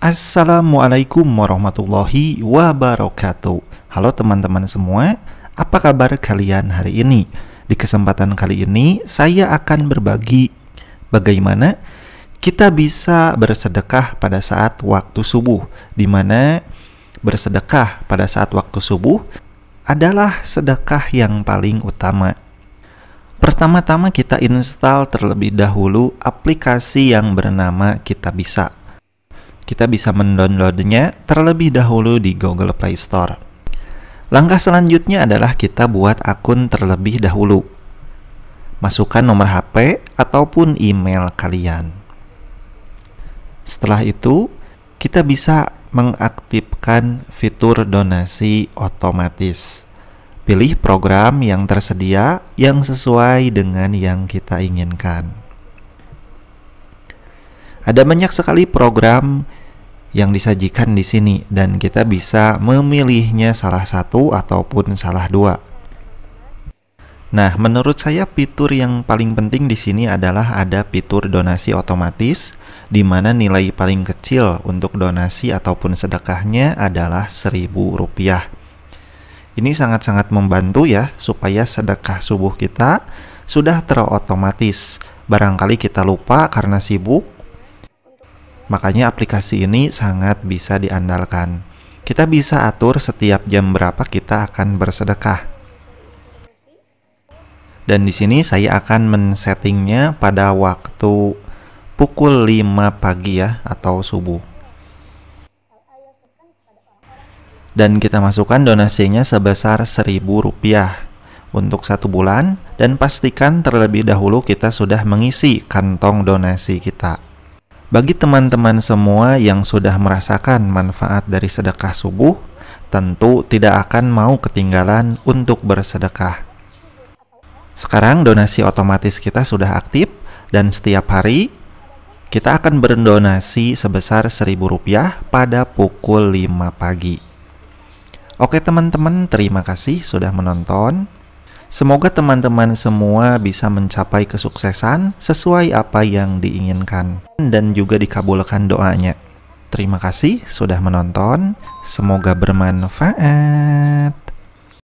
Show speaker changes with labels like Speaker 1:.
Speaker 1: Assalamualaikum warahmatullahi wabarakatuh. Halo teman-teman semua, apa kabar kalian hari ini? Di kesempatan kali ini, saya akan berbagi bagaimana kita bisa bersedekah pada saat waktu subuh, di mana bersedekah pada saat waktu subuh adalah sedekah yang paling utama. Pertama-tama kita install terlebih dahulu aplikasi yang bernama Kita Bisa kita bisa mendownloadnya terlebih dahulu di Google Play Store. Langkah selanjutnya adalah kita buat akun terlebih dahulu. Masukkan nomor HP ataupun email kalian. Setelah itu, kita bisa mengaktifkan fitur donasi otomatis. Pilih program yang tersedia yang sesuai dengan yang kita inginkan. Ada banyak sekali program yang disajikan di sini dan kita bisa memilihnya salah satu ataupun salah dua. Nah, menurut saya fitur yang paling penting di sini adalah ada fitur donasi otomatis di mana nilai paling kecil untuk donasi ataupun sedekahnya adalah Rp1.000. Ini sangat-sangat membantu ya supaya sedekah subuh kita sudah terotomatis. Barangkali kita lupa karena sibuk Makanya aplikasi ini sangat bisa diandalkan. Kita bisa atur setiap jam berapa kita akan bersedekah. Dan di sini saya akan men-settingnya pada waktu pukul 5 pagi ya atau subuh. Dan kita masukkan donasinya sebesar Rp1.000 untuk satu bulan dan pastikan terlebih dahulu kita sudah mengisi kantong donasi kita. Bagi teman-teman semua yang sudah merasakan manfaat dari sedekah subuh, tentu tidak akan mau ketinggalan untuk bersedekah. Sekarang donasi otomatis kita sudah aktif dan setiap hari kita akan berdonasi sebesar Rp1.000 pada pukul 5 pagi. Oke teman-teman, terima kasih sudah menonton. Semoga teman-teman semua bisa mencapai kesuksesan sesuai apa yang diinginkan dan juga dikabulkan doanya. Terima kasih sudah menonton, semoga bermanfaat.